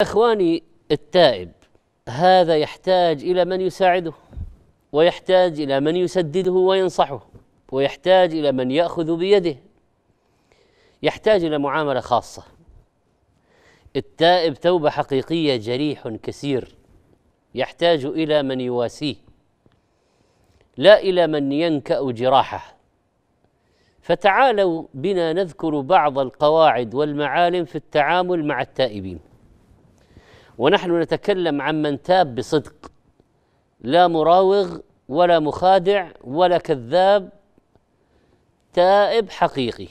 اخواني التائب هذا يحتاج الى من يساعده ويحتاج الى من يسدده وينصحه ويحتاج الى من ياخذ بيده يحتاج الى معامله خاصه التائب توبه حقيقيه جريح كثير يحتاج الى من يواسيه لا الى من ينكا جراحه فتعالوا بنا نذكر بعض القواعد والمعالم في التعامل مع التائبين ونحن نتكلم عن من تاب بصدق لا مراوغ ولا مخادع ولا كذاب تائب حقيقي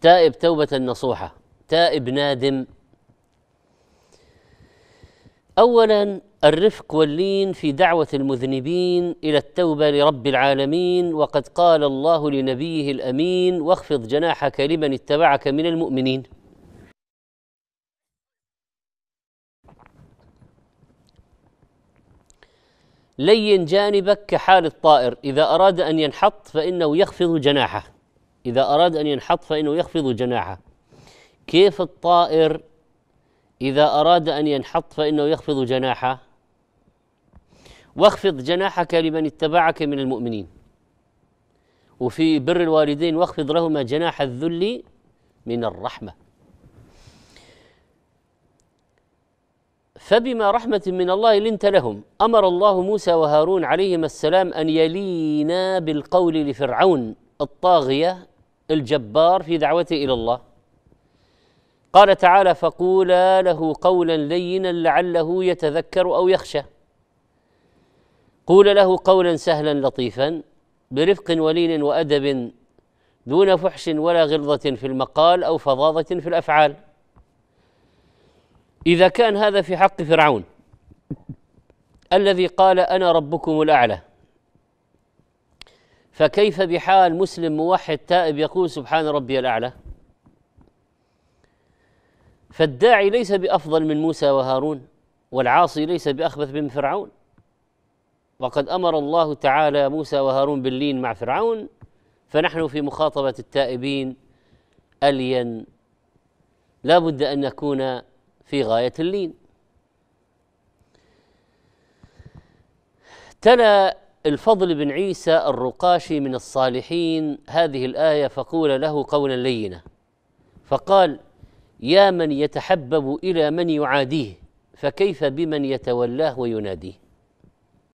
تائب توبة نصوحة تائب نادم اولا الرفق واللين في دعوه المذنبين الى التوبه لرب العالمين وقد قال الله لنبيه الامين واخفض جناحك لمن اتبعك من المؤمنين لين جانبك كحال الطائر إذا أراد أن ينحط فإنه يخفض جناحه إذا أراد أن ينحط فإنه يخفض جناحه كيف الطائر إذا أراد أن ينحط فإنه يخفض جناحه واخفض جناحك لمن اتبعك من المؤمنين وفي بر الوالدين واخفض لهما جناح الذل من الرحمه فبما رحمة من الله لنت لهم أمر الله موسى وهارون عليهما السلام أن يلينا بالقول لفرعون الطاغية الجبار في دعوته إلى الله قال تعالى فقولا له قولا لينا لعله يتذكر أو يخشى قول له قولا سهلا لطيفا برفق ولين وأدب دون فحش ولا غلظة في المقال أو فظاظة في الأفعال إذا كان هذا في حق فرعون الذي قال أنا ربكم الأعلى فكيف بحال مسلم موحد تائب يقول سبحان ربي الأعلى فالداعي ليس بأفضل من موسى وهارون والعاصي ليس بأخبث من فرعون وقد أمر الله تعالى موسى وهارون باللين مع فرعون فنحن في مخاطبة التائبين ألين لا بد أن نكون في غاية اللين تلا الفضل بن عيسى الرقاشي من الصالحين هذه الآية فقول له قولا لينا فقال يا من يتحبب إلى من يعاديه فكيف بمن يتولاه ويناديه